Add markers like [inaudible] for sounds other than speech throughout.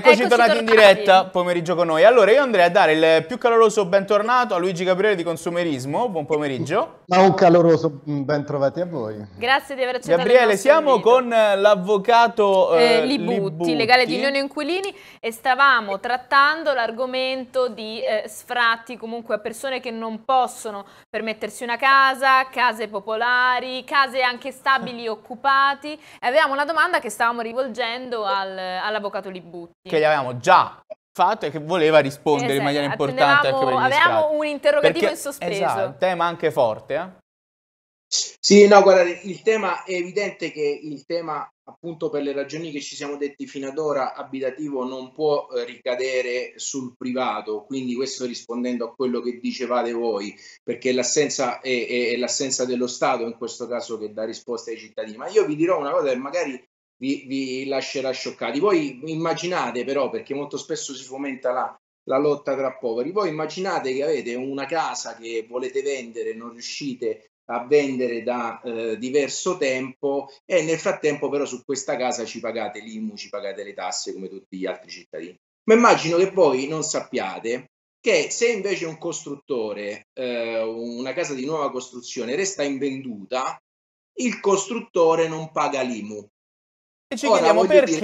Eccoci, tornati, in diretta, pomeriggio con noi. Allora, io andrei a dare il più caloroso bentornato a Luigi Gabriele di Consumerismo. Buon pomeriggio. Ma un caloroso mm, ben trovati a voi. Grazie di aver accettato Gabriele, siamo invito. con eh, l'avvocato eh, eh Libutti, legale di Unione Inquilini, e stavamo trattando l'argomento di eh, sfratti comunque a persone che non possono permettersi una casa, case popolari, case anche stabili occupati. Avevamo una domanda che stavamo rivolgendo al, all'avvocato Libutti che gli avevamo già fatto e che voleva rispondere esatto, in maniera esatto, importante anche per gli Avevamo strati. un interrogativo Perché, in sospeso. Esatto, tema anche forte, eh? Sì, no, guarda, il tema è evidente che il tema, appunto per le ragioni che ci siamo detti fino ad ora, abitativo non può eh, ricadere sul privato, quindi questo rispondendo a quello che dicevate voi, perché l'assenza è, è, è l'assenza dello Stato in questo caso che dà risposta ai cittadini. Ma io vi dirò una cosa che magari vi, vi lascerà scioccati. Voi immaginate però, perché molto spesso si fomenta la, la lotta tra poveri, voi immaginate che avete una casa che volete vendere, non riuscite a vendere da eh, diverso tempo e nel frattempo però su questa casa ci pagate l'IMU, ci pagate le tasse come tutti gli altri cittadini. Ma immagino che voi non sappiate che se invece un costruttore, eh, una casa di nuova costruzione resta invenduta, il costruttore non paga l'IMU. E ci Ora, chiediamo perché.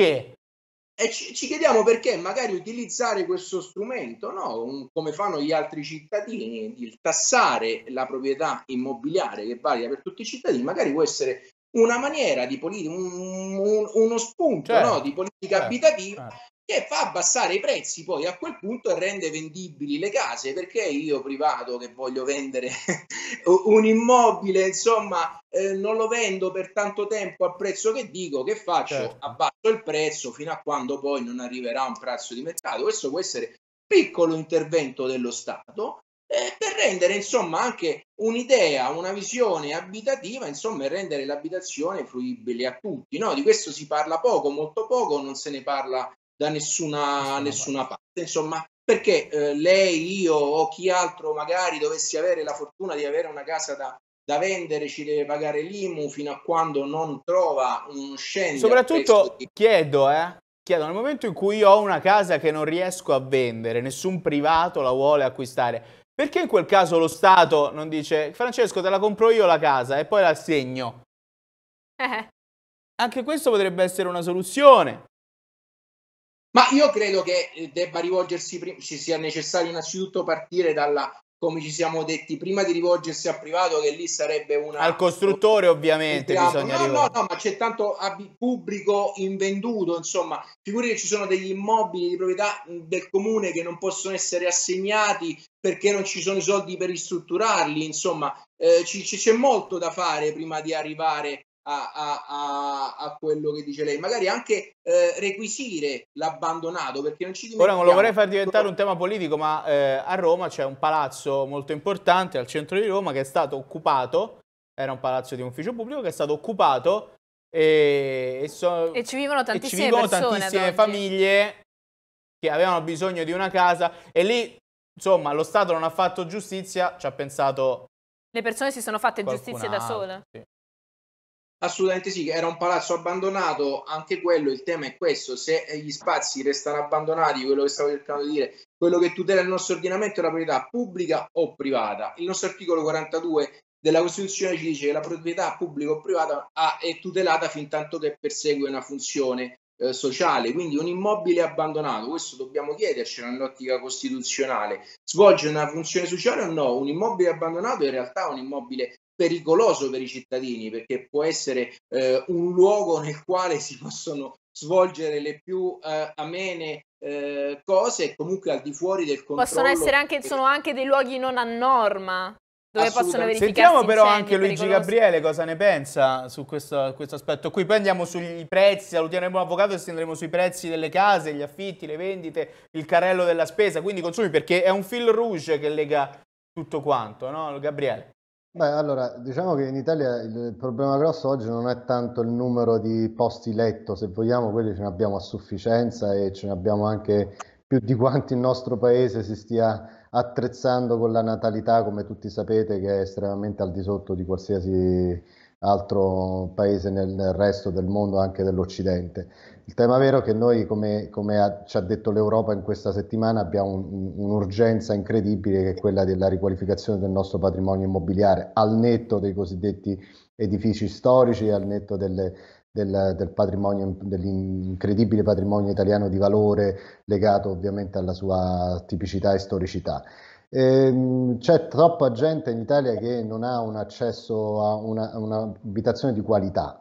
Dire, ci, ci, chiediamo perché magari utilizzare questo strumento, no? Un, come fanno gli altri cittadini, il tassare la proprietà immobiliare che varia per tutti i cittadini, magari può essere una maniera di politica, un, un, uno spunto certo, no? di politica certo, abitativa certo che fa abbassare i prezzi poi a quel punto e rende vendibili le case perché io privato che voglio vendere [laughs] un immobile insomma eh, non lo vendo per tanto tempo al prezzo che dico che faccio certo. abbasso il prezzo fino a quando poi non arriverà un prezzo di mercato questo può essere piccolo intervento dello Stato eh, per rendere insomma anche un'idea, una visione abitativa, insomma, e rendere l'abitazione fruibile a tutti. No? Di questo si parla poco, molto poco, non se ne parla da nessuna, nessuna parte. Insomma, perché eh, lei, io o chi altro magari dovessi avere la fortuna di avere una casa da, da vendere, ci deve pagare l'IMU fino a quando non trova un scendere. Soprattutto di... chiedo, eh, chiedo, nel momento in cui io ho una casa che non riesco a vendere, nessun privato la vuole acquistare, perché in quel caso lo Stato non dice Francesco te la compro io la casa e poi la assegno? Eh. Anche questo potrebbe essere una soluzione. Ma io credo che eh, debba rivolgersi, prim- ci sia necessario innanzitutto partire dalla, come ci siamo detti, prima di rivolgersi al privato, che lì sarebbe una... Al costruttore ovviamente no, no, no, no, ma c'è tanto pubblico invenduto, insomma, figuri che ci sono degli immobili di proprietà del comune che non possono essere assegnati perché non ci sono i soldi per ristrutturarli, insomma, eh, c'è molto da fare prima di arrivare a, a, a, quello che dice lei, magari anche eh, requisire l'abbandonato perché non ci dimentichiamo. Ora non lo vorrei far diventare un tema politico, ma eh, a Roma c'è un palazzo molto importante al centro di Roma che è stato occupato, era un palazzo di un ufficio pubblico che è stato occupato e, e, so, e ci vivono tantissime, ci vivono tantissime famiglie che avevano bisogno di una casa e lì insomma lo Stato non ha fatto giustizia, ci ha pensato... Le persone si sono fatte giustizia da sole. Sì. Assolutamente sì, era un palazzo abbandonato, anche quello, il tema è questo, se gli spazi restano abbandonati, quello che stavo cercando di dire, quello che tutela il nostro ordinamento è la proprietà pubblica o privata. Il nostro articolo 42 della Costituzione ci dice che la proprietà pubblica o privata è tutelata fin tanto che persegue una funzione eh, sociale, quindi un immobile abbandonato, questo dobbiamo chiedercelo nell'ottica costituzionale, svolge una funzione sociale o no? Un immobile abbandonato in realtà è un immobile pericoloso per i cittadini perché può essere eh, un luogo nel quale si possono svolgere le più eh, amene eh, cose comunque al di fuori del controllo. Possono essere anche, sono anche dei luoghi non a norma dove possono verificarsi Sentiamo però anche Luigi pericolosi. Gabriele cosa ne pensa su questo, questo, aspetto qui. Poi andiamo sui prezzi, salutiamo l'avvocato e andremo sui prezzi delle case, gli affitti, le vendite, il carrello della spesa, quindi consumi perché è un fil rouge che lega tutto quanto, no Gabriele? Beh, allora, diciamo che in Italia il problema grosso oggi non è tanto il numero di posti letto, se vogliamo quelli ce ne abbiamo a sufficienza e ce ne abbiamo anche più di quanti il nostro paese si stia attrezzando con la natalità, come tutti sapete, che è estremamente al di sotto di qualsiasi altro paese nel, nel resto del mondo, anche dell'Occidente. Il tema vero è che noi, come, come ha, ci ha detto l'Europa in questa settimana, abbiamo un, un'urgenza incredibile che è quella della riqualificazione del nostro patrimonio immobiliare, al netto dei cosiddetti edifici storici, al netto delle, del, del, patrimonio, dell'incredibile patrimonio italiano di valore legato ovviamente alla sua tipicità e storicità. Ehm, c'è troppa gente in Italia che non ha un accesso a, una, a un'abitazione di qualità.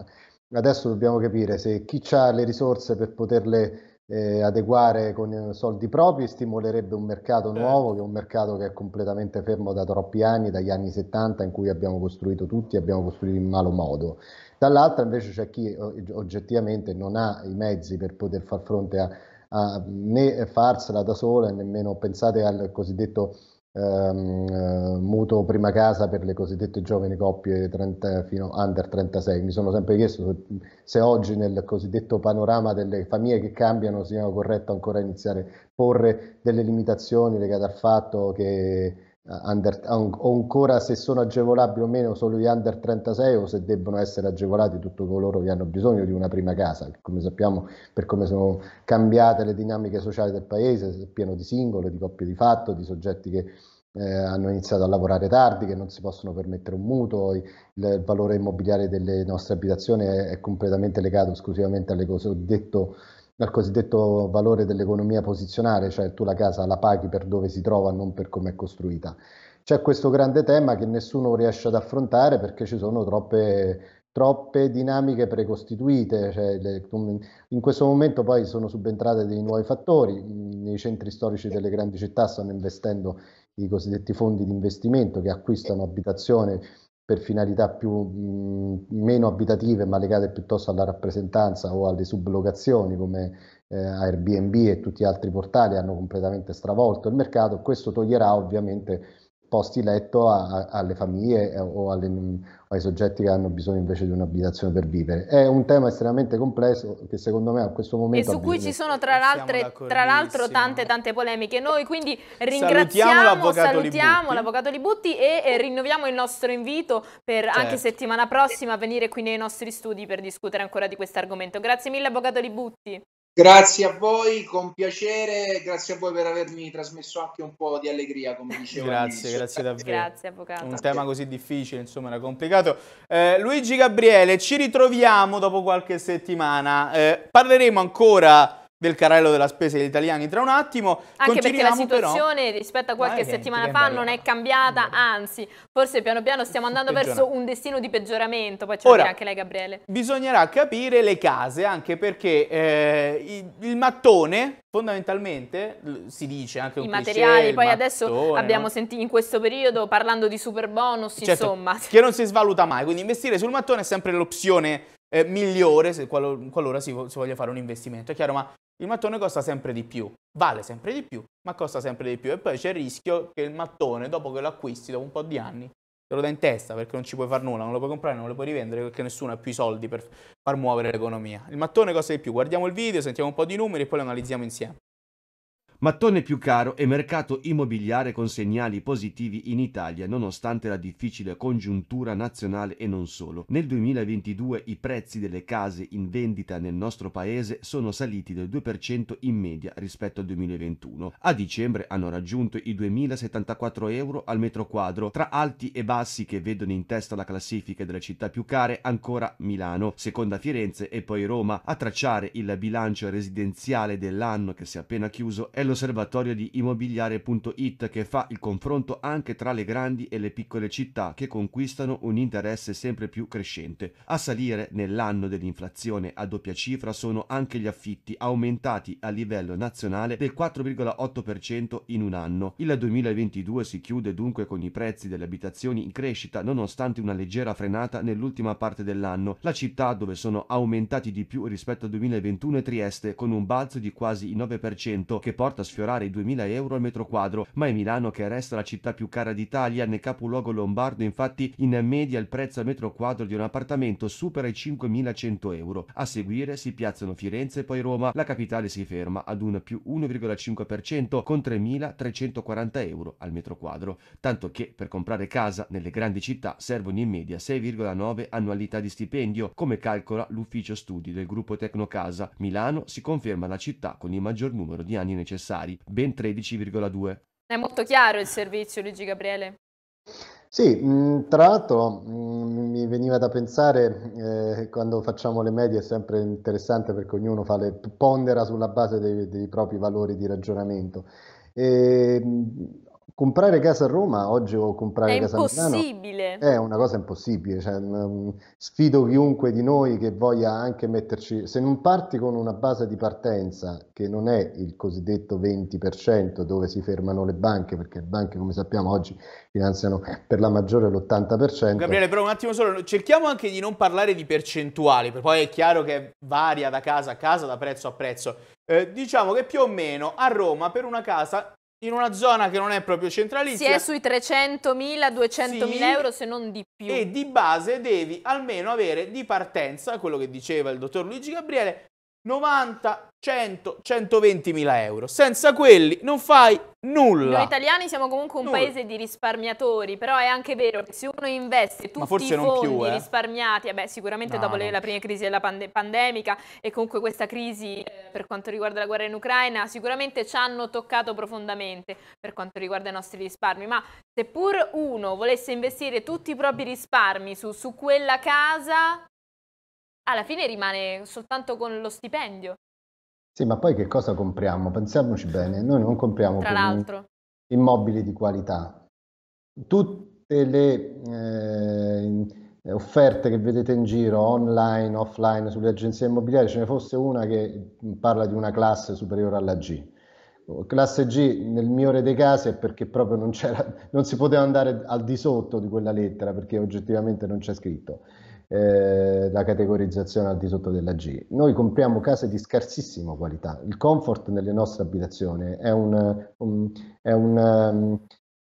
Adesso dobbiamo capire se chi ha le risorse per poterle eh, adeguare con eh, soldi propri stimolerebbe un mercato certo. nuovo che è un mercato che è completamente fermo da troppi anni, dagli anni 70 in cui abbiamo costruito tutti e abbiamo costruito in malo modo. Dall'altra invece c'è chi oggettivamente non ha i mezzi per poter far fronte a, a né farsela da sola, nemmeno pensate al cosiddetto ehm, eh, mutuo prima casa per le cosiddette giovani coppie 30, fino under 36. Mi sono sempre chiesto se oggi nel cosiddetto panorama delle famiglie che cambiano sia corretto ancora iniziare a porre delle limitazioni legate al fatto che eh, under, o ancora se sono agevolabili o meno solo gli under 36 o se debbono essere agevolati tutti coloro che hanno bisogno di una prima casa. Come sappiamo, per come sono cambiate le dinamiche sociali del paese, è pieno di singole, di coppie di fatto, di soggetti che eh, hanno iniziato a lavorare tardi, che non si possono permettere un mutuo, il, il valore immobiliare delle nostre abitazioni è, è completamente legato esclusivamente alle cose, ho detto, dal cosiddetto valore dell'economia posizionale, cioè tu la casa la paghi per dove si trova, non per come è costruita. C'è questo grande tema che nessuno riesce ad affrontare perché ci sono troppe, troppe dinamiche precostituite. Cioè le, in questo momento poi sono subentrate dei nuovi fattori, nei mm, centri storici delle grandi città stanno investendo i cosiddetti fondi di investimento che acquistano abitazione per finalità più, mh, meno abitative ma legate piuttosto alla rappresentanza o alle sublocazioni come eh, Airbnb e tutti gli altri portali hanno completamente stravolto il mercato, questo toglierà ovviamente posti letto a, a, alle famiglie eh, o alle, ai soggetti che hanno bisogno invece di un'abitazione per vivere. È un tema estremamente complesso che secondo me a questo momento... E su cui ci sono tra, tra l'altro tante tante polemiche. Noi quindi ringraziamo, salutiamo l'avvocato Libutti. Libutti e rinnoviamo il nostro invito per certo. anche settimana prossima a venire qui nei nostri studi per discutere ancora di questo argomento. Grazie mille avvocato Libutti. Grazie a voi, con piacere, grazie a voi per avermi trasmesso anche un po' di allegria, come [laughs] dicevo. grazie, grazie davvero. Grazie, avvocato. Un tema così difficile, insomma, era complicato. Eh, Luigi Gabriele, ci ritroviamo dopo qualche settimana. Eh, parleremo ancora del carrello della spesa degli italiani tra un attimo. Anche perché la situazione però, rispetto a qualche settimana fa non è cambiata, anzi, forse piano piano stiamo andando peggiorano. verso un destino di peggioramento, poi ce lo anche lei Gabriele. Bisognerà capire le case, anche perché eh, il mattone fondamentalmente si dice anche un I cliché, materiali, poi mattone, adesso abbiamo no? sentito in questo periodo parlando di super bonus, certo, insomma. Che non si svaluta mai, quindi investire sul mattone è sempre l'opzione eh, migliore se qual- qualora si, si, voglia fare un investimento. È chiaro, ma il mattone costa sempre di più, vale sempre di più, ma costa sempre di più. E poi c'è il rischio che il mattone, dopo che lo acquisti, dopo un po' di anni, te lo dai in testa perché non ci puoi fare nulla, non lo puoi comprare, non lo puoi rivendere perché nessuno ha più i soldi per far muovere l'economia. Il mattone costa di più. Guardiamo il video, sentiamo un po' di numeri e poi lo analizziamo insieme. Mattone più caro e mercato immobiliare con segnali positivi in Italia nonostante la difficile congiuntura nazionale e non solo. Nel 2022 i prezzi delle case in vendita nel nostro paese sono saliti del 2% in media rispetto al 2021. A dicembre hanno raggiunto i 2074 euro al metro quadro, tra alti e bassi che vedono in testa la classifica delle città più care ancora Milano, seconda Firenze e poi Roma. A tracciare il bilancio residenziale dell'anno che si è appena chiuso è lo dell'osservatorio di immobiliare.it che fa il confronto anche tra le grandi e le piccole città che conquistano un interesse sempre più crescente. A salire nell'anno dell'inflazione a doppia cifra sono anche gli affitti aumentati a livello nazionale del 4,8% in un anno. Il 2022 si chiude dunque con i prezzi delle abitazioni in crescita nonostante una leggera frenata nell'ultima parte dell'anno. La città dove sono aumentati di più rispetto al 2021 è Trieste con un balzo di quasi il 9% che porta porta a sfiorare i 2000 euro al metro quadro, ma è Milano che resta la città più cara d'Italia, nel capoluogo lombardo infatti in media il prezzo al metro quadro di un appartamento supera i 5100 euro. A seguire si piazzano Firenze e poi Roma, la capitale si ferma ad un più 1,5% con 3.340 euro al metro quadro, tanto che per comprare casa nelle grandi città servono in media 6,9 annualità di stipendio, come calcola l'ufficio studi del gruppo Tecnocasa. Milano si conferma la città con il maggior numero di anni necessari necessari, ben 13,2. È molto chiaro il servizio, Luigi Gabriele. Sì, mm, tra l'altro mm, mi veniva da pensare, eh, quando facciamo le medie è sempre interessante perché ognuno fa le, pondera sulla base dei, dei propri valori di ragionamento. E, mm, comprare casa a Roma oggi o comprare è casa a Milano è impossibile è una cosa impossibile. Cioè, mm, sfido chiunque di noi che voglia anche metterci, se non parti con una base di partenza che non è il cosiddetto 20% dove si fermano le banche, perché le banche come sappiamo oggi finanziano per la maggiore l'80%. Gabriele, però un attimo solo, cerchiamo anche di non parlare di percentuali, perché poi è chiaro che varia da casa a casa, da prezzo a prezzo. Eh, diciamo che più o meno a Roma per una casa in una zona che non è proprio centralizzata. Si è sui 300.000, 200.000 sì, euro se non di più. E di base devi almeno avere di partenza, quello che diceva il dottor Luigi Gabriele, 90, 100, 120 mila euro. Senza quelli non fai nulla. Noi italiani siamo comunque un nulla. paese di risparmiatori, però è anche vero che se uno investe tutti i fondi più, eh. risparmiati, eh beh, sicuramente no, dopo no. la prima crisi della pand pandemica e comunque questa crisi eh, per quanto riguarda la guerra in Ucraina, sicuramente ci hanno toccato profondamente per quanto riguarda i nostri risparmi, ma seppur uno volesse investire tutti i propri risparmi su, su quella casa, alla fine rimane soltanto con lo stipendio. Sì, ma poi che cosa compriamo? Pensiamoci bene, noi non compriamo immobili di qualità. Tutte le eh, eh, offerte che vedete in giro, online, offline, sulle agenzie immobiliari, ce ne fosse una che mm, parla di una classe superiore alla G. Oh, classe G nel migliore dei casi è perché proprio non, non si poteva andare al di sotto di quella lettera perché oggettivamente non c'è scritto eh, la categorizzazione al di sotto della G. Noi compriamo case di scarsissima qualità, il comfort nelle nostre abitazioni è un, un, um, è un um,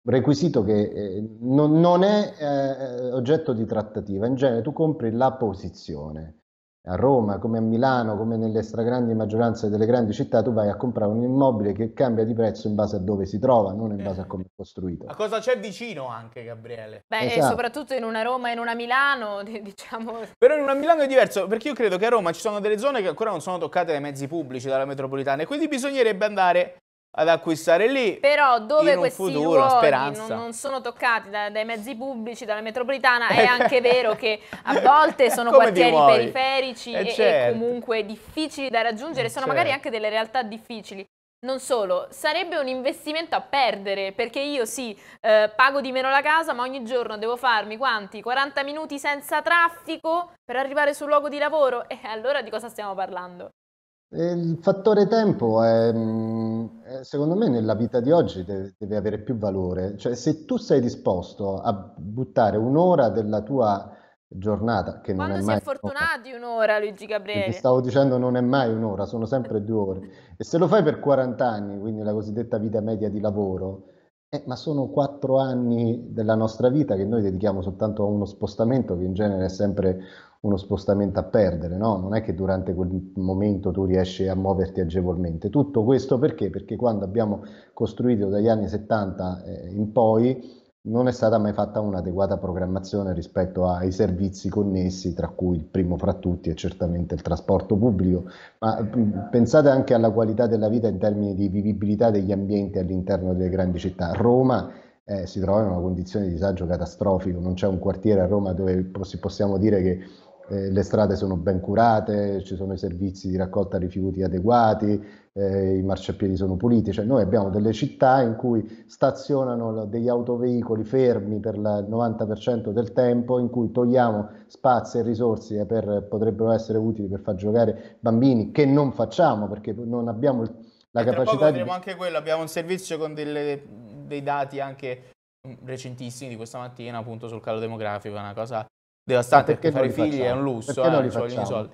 requisito che eh, non, non, è eh, oggetto di trattativa, in genere tu compri la posizione a Roma, come a Milano, come nelle stragrandi maggioranze delle grandi città, tu vai a comprare un immobile che cambia di prezzo in base a dove si trova, non in base a mm. come è costruito. A cosa c'è vicino anche, Gabriele? Beh, esatto. soprattutto in una Roma e in una Milano, [laughs] diciamo. Però in una Milano è diverso, perché io credo che a Roma ci sono delle zone che ancora non sono toccate dai mezzi pubblici, dalla metropolitana, e quindi bisognerebbe andare ad acquistare lì. Però dove questi futuro, non, non, sono toccati da, dai mezzi pubblici, dalla metropolitana, è ecco. anche vero che a [laughs] volte sono quartieri periferici eh e, certo. e, comunque difficili da raggiungere, eh sono certo. magari anche delle realtà difficili. Non solo, sarebbe un investimento a perdere perché io sì, eh, pago di meno la casa, ma ogni giorno devo farmi quanti? 40 minuti senza traffico per arrivare sul luogo di lavoro? E allora di cosa stiamo parlando? Il fattore tempo mm, è, secondo me nella vita di oggi deve, deve avere più valore, cioè se tu sei disposto a buttare un'ora della tua giornata che Quando non è mai Quando si fortunati un'ora Luigi Gabriele. Ti stavo dicendo non è mai un'ora, sono sempre [laughs] due ore. E se lo fai per 40 anni, quindi la cosiddetta vita media di lavoro, eh, ma sono quattro anni della nostra vita che noi dedichiamo soltanto a uno spostamento, che in genere è sempre uno spostamento a perdere, no? Non è che durante quel momento tu riesci a muoverti agevolmente. Tutto questo perché? Perché quando abbiamo costruito dagli anni 70 eh, in poi non è stata mai fatta un'adeguata programmazione rispetto ai servizi connessi, tra cui il primo fra tutti è certamente il trasporto pubblico, ma mm, pensate anche alla qualità della vita in termini di vivibilità degli ambienti all'interno delle grandi città. Roma eh, si trova in una condizione di disagio catastrofico, non c'è un quartiere a Roma dove possiamo dire che eh, le strade sono ben curate, ci sono i servizi di raccolta rifiuti adeguati, eh, i marciapiedi sono puliti, cioè noi abbiamo delle città in cui stazionano degli autoveicoli fermi per il 90% del tempo, in cui togliamo spazi e risorse che potrebbero essere utili per far giocare bambini, che non facciamo perché non abbiamo la e capacità di... anche quello, abbiamo un servizio con delle, dei dati anche mm, recentissimi di questa mattina appunto sul calo demografico, è una cosa devastante perché, perché fare i figli facciamo? è un lusso, perché eh, non li soldi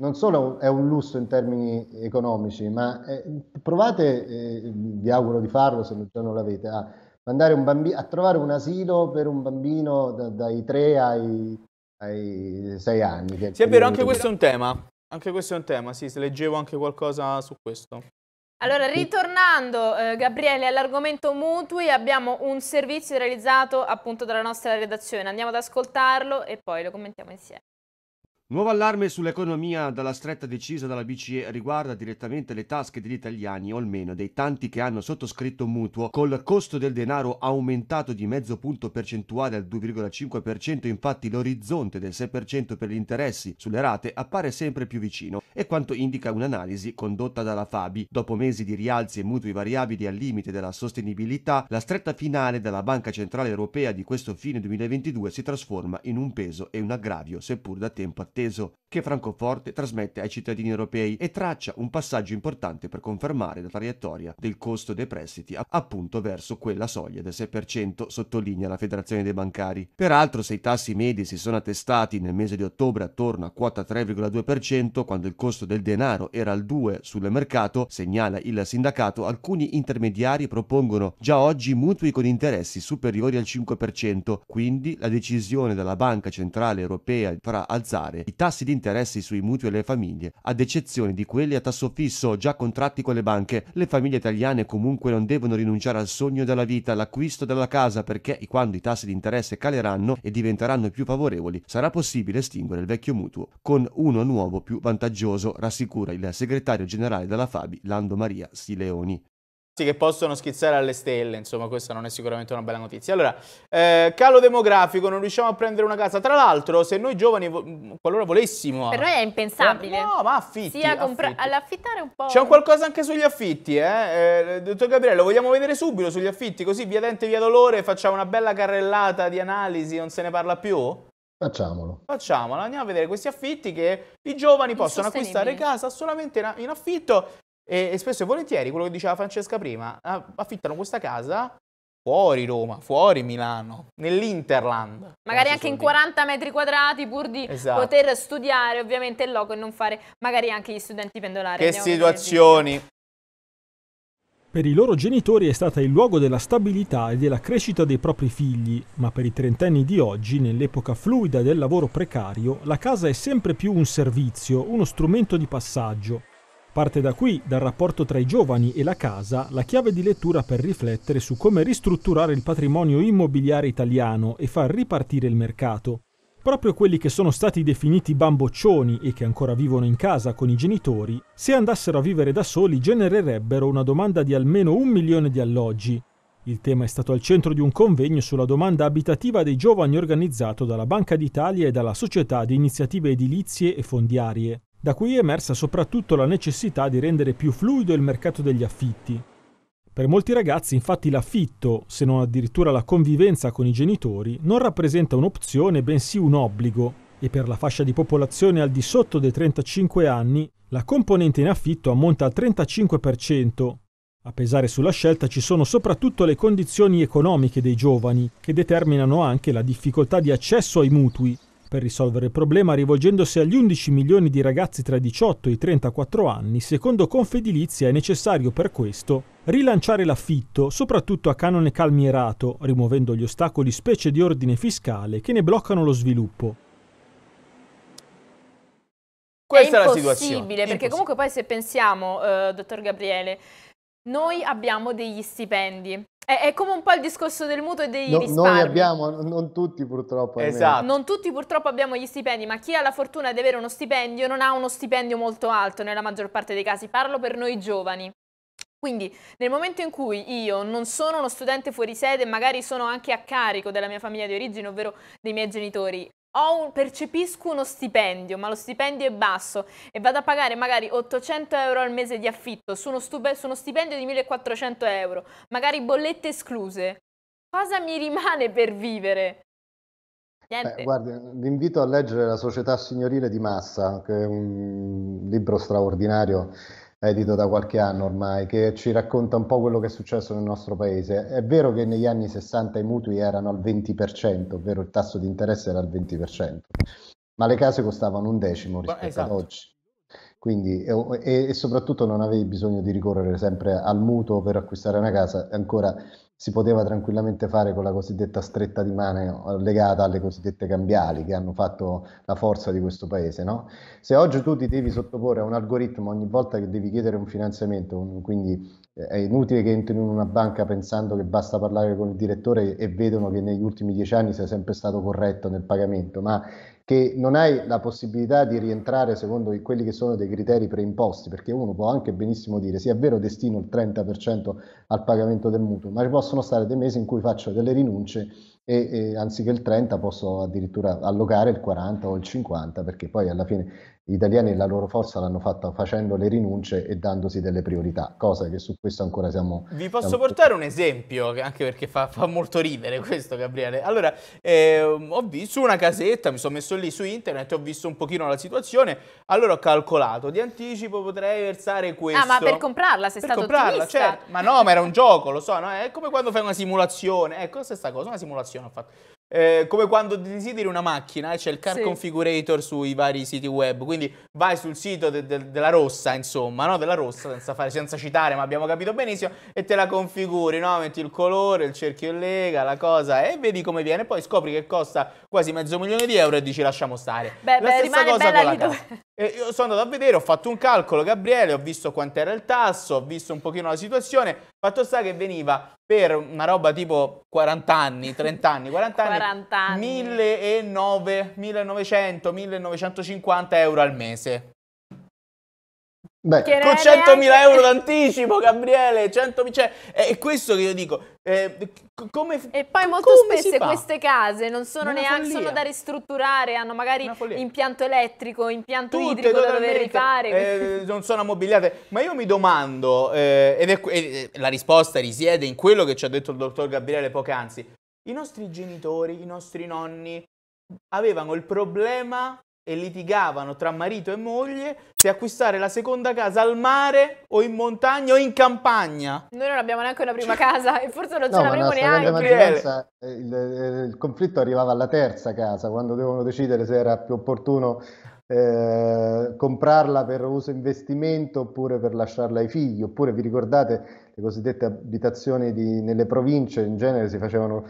non solo è un lusso in termini economici, ma è, eh, provate, eh, vi auguro di farlo se non, già non l'avete, a, bambino, a, trovare un asilo per un bambino da, dai 3 ai, ai 6 anni. Che sì, è vero, anche questo è un tema. Anche questo è un tema, sì, se leggevo anche qualcosa su questo. Allora, ritornando eh, Gabriele all'argomento mutui, abbiamo un servizio realizzato appunto dalla nostra redazione, andiamo ad ascoltarlo e poi lo commentiamo insieme. Nuovo allarme sull'economia dalla stretta decisa dalla BCE riguarda direttamente le tasche degli italiani, o almeno dei tanti che hanno sottoscritto mutuo, col costo del denaro aumentato di mezzo punto percentuale al 2,5%, infatti l'orizzonte del 6% per gli interessi sulle rate appare sempre più vicino, e quanto indica un'analisi condotta dalla Fabi. Dopo mesi di rialzi e mutui variabili al limite della sostenibilità, la stretta finale della Banca Centrale Europea di questo fine 2022 si trasforma in un peso e un aggravio, seppur da tempo attivo atteso che Francoforte trasmette ai cittadini europei e traccia un passaggio importante per confermare la traiettoria del costo dei prestiti appunto verso quella soglia del 6%, sottolinea la Federazione dei Bancari. Peraltro se i tassi medi si sono attestati nel mese di ottobre attorno a quota 3,2% quando il costo del denaro era al 2 sul mercato, segnala il sindacato, alcuni intermediari propongono già oggi mutui con interessi superiori al 5%, quindi la decisione della Banca Centrale Europea farà alzare i tassi di interessi sui mutui alle famiglie, ad eccezione di quelli a tasso fisso già contratti con le banche, le famiglie italiane comunque non devono rinunciare al sogno della vita, all'acquisto della casa, perché quando i tassi di interesse caleranno e diventeranno più favorevoli, sarà possibile estinguere il vecchio mutuo con uno nuovo più vantaggioso, rassicura il segretario generale della Fabi Lando Maria Sileoni. Sì, che possono schizzare alle stelle, insomma, questa non è sicuramente una bella notizia. Allora, eh, calo demografico, non riusciamo a prendere una casa. Tra l'altro, se noi giovani, qualora volessimo... Per noi è impensabile. Eh, no, ma affitti. Sì, all'affittare un po'... C'è un qualcosa anche sugli affitti, eh? eh? Dottor Gabriele, lo vogliamo vedere subito sugli affitti, così via dente, via dolore, facciamo una bella carrellata di analisi, non se ne parla più? Facciamolo. Facciamolo, andiamo a vedere questi affitti che i giovani possono acquistare casa solamente in affitto e, e spesso e volentieri, quello che diceva Francesca prima, ah, affittano questa casa fuori Roma, fuori Milano, nell'Interland. Magari anche in 40 metri quadrati pur di esatto. poter studiare ovviamente il loco e non fare magari anche gli studenti pendolari. Che Andiamo situazioni! Per i loro genitori è stata il luogo della stabilità e della crescita dei propri figli, ma per i trentenni di oggi, nell'epoca fluida del lavoro precario, la casa è sempre più un servizio, uno strumento di passaggio, Parte da qui, dal rapporto tra i giovani e la casa, la chiave di lettura per riflettere su come ristrutturare il patrimonio immobiliare italiano e far ripartire il mercato. Proprio quelli che sono stati definiti bamboccioni e che ancora vivono in casa con i genitori, se andassero a vivere da soli genererebbero una domanda di almeno un milione di alloggi. Il tema è stato al centro di un convegno sulla domanda abitativa dei giovani organizzato dalla Banca d'Italia e dalla Società di Iniziative Edilizie e Fondiarie. Da qui è emersa soprattutto la necessità di rendere più fluido il mercato degli affitti. Per molti ragazzi infatti l'affitto, se non addirittura la convivenza con i genitori, non rappresenta un'opzione bensì un obbligo e per la fascia di popolazione al di sotto dei 35 anni la componente in affitto ammonta al 35%. A pesare sulla scelta ci sono soprattutto le condizioni economiche dei giovani, che determinano anche la difficoltà di accesso ai mutui, per risolvere il problema rivolgendosi agli 11 milioni di ragazzi tra i 18 e i 34 anni, secondo Confedilizia è necessario per questo rilanciare l'affitto, soprattutto a canone calmierato, rimuovendo gli ostacoli specie di ordine fiscale che ne bloccano lo sviluppo. Questa è, è la situazione. Impossibile, perché comunque poi se pensiamo, eh, dottor Gabriele, noi abbiamo degli stipendi è, è, come un po' il discorso del mutuo e dei no, risparmi. Noi abbiamo, non tutti purtroppo. Esatto. Non tutti purtroppo abbiamo gli stipendi, ma chi ha la fortuna di avere uno stipendio non ha uno stipendio molto alto nella maggior parte dei casi. Parlo per noi giovani. Quindi nel momento in cui io non sono uno studente fuori sede, magari sono anche a carico della mia famiglia di origine, ovvero dei miei genitori, un, percepisco uno stipendio, ma lo stipendio è basso e vado a pagare magari 800 euro al mese di affitto su uno, stupe, su uno stipendio di 1400 euro, magari bollette escluse, cosa mi rimane per vivere? Niente. guardi, vi invito a leggere La società signorile di Massa, che è un libro straordinario edito da qualche anno ormai, che ci racconta un po' quello che è successo nel nostro paese. È vero che negli anni 60 i mutui erano al 20%, ovvero il tasso di interesse era al 20%, ma le case costavano un decimo rispetto esatto. ad oggi. Quindi, e, e, soprattutto non avevi bisogno di ricorrere sempre al mutuo per acquistare una casa, ancora si poteva tranquillamente fare con la cosiddetta stretta di mano eh, legata alle cosiddette cambiali che hanno fatto la forza di questo paese. No? Se oggi tu ti devi sottoporre a un algoritmo ogni volta che devi chiedere un finanziamento, quindi eh, è inutile che entri in una banca pensando che basta parlare con il direttore e vedono che negli ultimi dieci anni sei sempre stato corretto nel pagamento, ma che non hai la possibilità di rientrare secondo quelli che sono dei criteri preimposti, perché uno può anche benissimo dire sì è vero destino il 30% al pagamento del mutuo, ma ci possono stare dei mesi in cui faccio delle rinunce e, e anziché il 30 posso addirittura allocare il 40 o il 50 perché poi alla fine gli italiani la loro forza l'hanno fatta facendo le rinunce e dandosi delle priorità, cosa che su questo ancora siamo... Vi posso siamo... portare un esempio, anche perché fa, fa molto ridere questo Gabriele. Allora, eh, ho visto una casetta, mi sono messo lì su internet, ho visto un pochino la situazione, allora ho calcolato, di anticipo potrei versare questo. Ah, ma per comprarla sei per stato comprarla, certo. Ma no, ma era un gioco, lo so, no? è come quando fai una simulazione, ecco, eh, stessa cosa, una simulazione ho fatto eh, come quando desideri una macchina e eh, c'è il car sì. configurator sui vari siti web, quindi vai sul sito de- de- della rossa, insomma, no? della rossa senza, fare, senza, citare, ma abbiamo capito benissimo, e te la configuri, no? metti il colore, il cerchio in lega, la cosa e vedi come viene, poi scopri che costa quasi mezzo milione di euro e dici lasciamo stare. Beh, la beh, stessa cosa con la casa. E io sono andato a vedere, ho fatto un calcolo, Gabriele, ho visto quant'era il tasso, ho visto un pochino la situazione, Fatto sta che veniva per una roba tipo 40 anni, 30 anni, 40 anni, 40 anni. 1900, 1950 euro al mese. Beh, con 100.000 neanche... euro d'anticipo, Gabriele, 100.000, cioè, è questo che io dico. Eh, come, e poi molto spesso queste case non sono neanche sono da ristrutturare, hanno magari impianto elettrico, impianto Tutte idrico da dover rifare. Eh, [laughs] non sono ammobiliate. Ma io mi domando, eh, ed è, e, eh, eh, la risposta risiede in quello che ci ha detto il dottor Gabriele poc'anzi, i nostri genitori, i nostri nonni avevano il problema e litigavano tra marito e moglie se acquistare la seconda casa al mare o in montagna o in campagna. Noi non abbiamo neanche una prima casa e forse non no, ce l'avremo neanche. Eh, il, eh, il conflitto arrivava alla terza casa, quando dovevano decidere se era più opportuno eh, comprarla per uso investimento oppure per lasciarla ai figli, oppure vi ricordate le cosiddette abitazioni di, nelle province in genere si facevano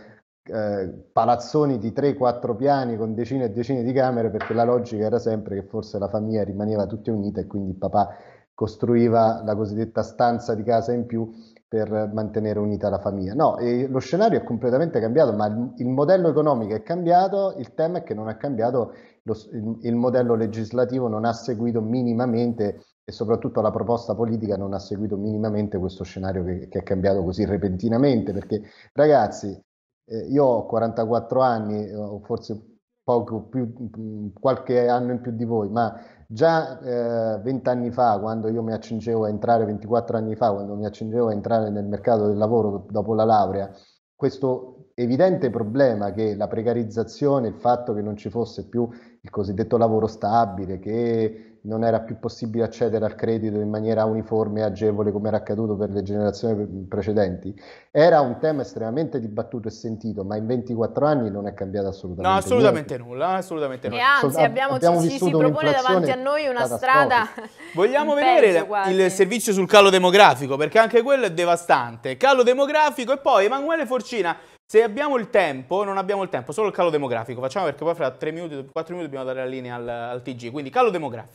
eh, palazzoni di 3-4 piani con decine e decine di camere perché la logica era sempre che forse la famiglia rimaneva tutta unita e quindi il papà costruiva la cosiddetta stanza di casa in più per mantenere unita la famiglia. No, e lo scenario è completamente cambiato, ma il, il, modello economico è cambiato, il tema è che non è cambiato, lo, il, il, modello legislativo non ha seguito minimamente e soprattutto la proposta politica non ha seguito minimamente questo scenario che, che è cambiato così repentinamente, perché ragazzi, eh, io ho 44 anni, eh, forse poco più, mm, qualche anno in più di voi, ma già eh, 20 anni fa, quando io mi accingevo a entrare, 24 anni fa, quando mi accingevo a entrare nel mercato del lavoro dopo la laurea, questo evidente problema che la precarizzazione, il fatto che non ci fosse più il cosiddetto lavoro stabile, che non era più possibile accedere al credito in maniera uniforme e agevole come era accaduto per le generazioni precedenti, era un tema estremamente dibattuto e sentito, ma in 24 anni non è cambiato assolutamente, no, assolutamente nulla. Eh, assolutamente nulla. E anzi, abbiamo, abbiamo ci, ci si propone davanti a noi una strada. Vogliamo vedere quasi. il servizio sul calo demografico, perché anche quello è devastante. Calo demografico e poi Emanuele Forcina se abbiamo il tempo, non abbiamo il tempo, solo il calo demografico, facciamo perché poi fra 3 minuti, 4 minuti dobbiamo dare la linea al, al TG, quindi calo demografico.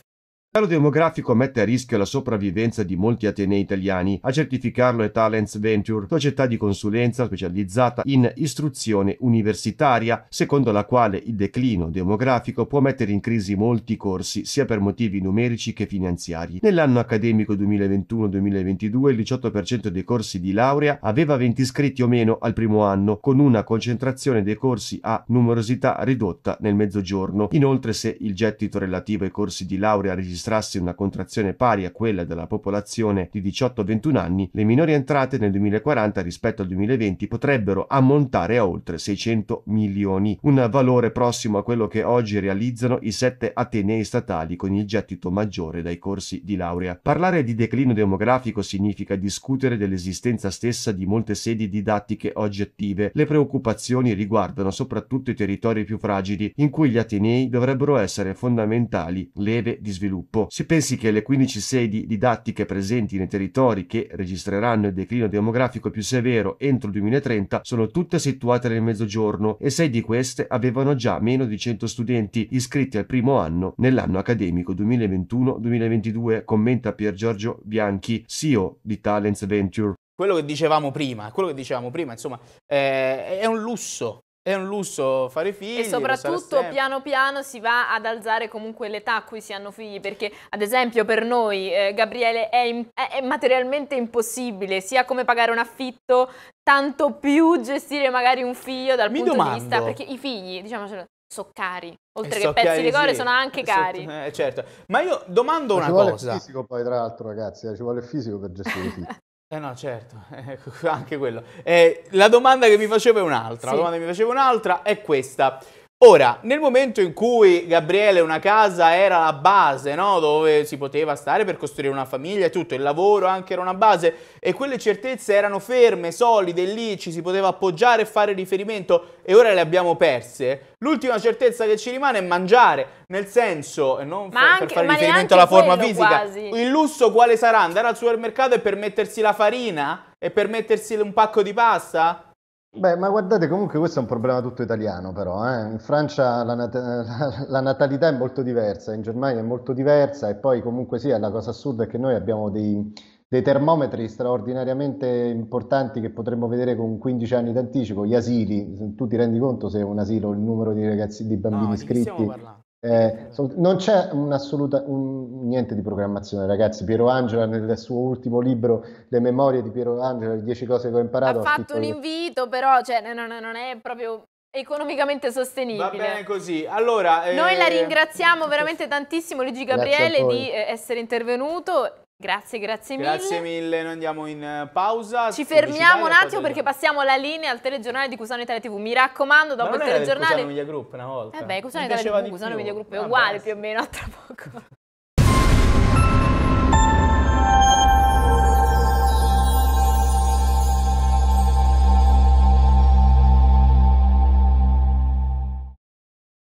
Il calo demografico mette a rischio la sopravvivenza di molti atenei italiani, a certificarlo è Talents Venture, società di consulenza specializzata in istruzione universitaria, secondo la quale il declino demografico può mettere in crisi molti corsi, sia per motivi numerici che finanziari. Nell'anno accademico 2021-2022 il 18% dei corsi di laurea aveva 20 iscritti o meno al primo anno, con una concentrazione dei corsi a numerosità ridotta nel mezzogiorno. Inoltre se il gettito relativo ai corsi di laurea registrato registrasse una contrazione pari a quella della popolazione di 18-21 anni, le minori entrate nel 2040 rispetto al 2020 potrebbero ammontare a oltre 600 milioni, un valore prossimo a quello che oggi realizzano i sette atenei statali con il gettito maggiore dai corsi di laurea. Parlare di declino demografico significa discutere dell'esistenza stessa di molte sedi didattiche oggi attive. Le preoccupazioni riguardano soprattutto i territori più fragili, in cui gli atenei dovrebbero essere fondamentali leve di sviluppo gruppo. Si pensi che le 15 sedi didattiche presenti nei territori che registreranno il declino demografico più severo entro il 2030 sono tutte situate nel mezzogiorno e sei di queste avevano già meno di 100 studenti iscritti al primo anno nell'anno accademico 2021-2022, commenta Pier Giorgio Bianchi, CEO di Talents Venture quello che dicevamo prima, quello che dicevamo prima, insomma, eh, è un lusso è un lusso fare figli. E soprattutto piano piano si va ad alzare comunque l'età a cui si hanno figli, perché ad esempio per noi, eh, Gabriele, è, in, è, materialmente impossibile, sia come pagare un affitto, tanto più gestire magari un figlio dal Mi punto domando. di vista, perché i figli, diciamocelo, sono cari, oltre eh, so che pezzi di cuore sì. sono anche eh, cari. [laughs] Eh, certo, ma io domando ma una cosa. Ci vuole il fisico poi tra l'altro ragazzi, eh, ci vuole il fisico per gestire i figli. [laughs] Eh no, certo, [laughs] ecco, anche quello. Eh, la domanda che mi facevo è un'altra, sì. la domanda che mi facevo un'altra è questa. Ora, nel momento in cui Gabriele una casa era la base, no? dove si poteva stare per costruire una famiglia e tutto, il lavoro anche era una base e quelle certezze erano ferme, solide, lì ci si poteva appoggiare e fare riferimento e ora le abbiamo perse, l'ultima certezza che ci rimane è mangiare, nel senso, non fa, anche, per fare riferimento alla forma fisica, quasi. il lusso quale sarà? Andare al supermercato e permettersi la farina? E permettersi un pacco di pasta? Beh, ma guardate, comunque questo è un problema tutto italiano però, eh? in Francia la, nat- [laughs] la, natalità è molto diversa, in Germania è molto diversa e poi comunque sì, la cosa assurda è che noi abbiamo dei, dei termometri straordinariamente importanti che potremmo vedere con 15 anni d'anticipo, gli asili, tu ti rendi conto se è un asilo il numero di, ragazzi, di bambini no, iscritti? Eh, non c'è un'assoluta un, niente di programmazione, ragazzi. Piero Angela nel suo ultimo libro, Le memorie di Piero Angela, le 10 cose che ho imparato. Ha fatto un che... invito, però cioè, non, non è proprio economicamente sostenibile. Va bene così. Allora, eh... Noi la eh, ringraziamo [laughs] veramente tantissimo Luigi Gabriele di eh, essere intervenuto Grazie, grazie mille. Grazie mille, noi andiamo in eh, pausa. Ci fermiamo un attimo perché passiamo la linea al telegiornale di Cusano Italia TV. Mi raccomando, dopo il telegiornale... Cusano Media Group una volta. Eh beh, Cusano Italia TV, Cusano Media Group è ah, uguale più o meno, a tra poco. [laughs]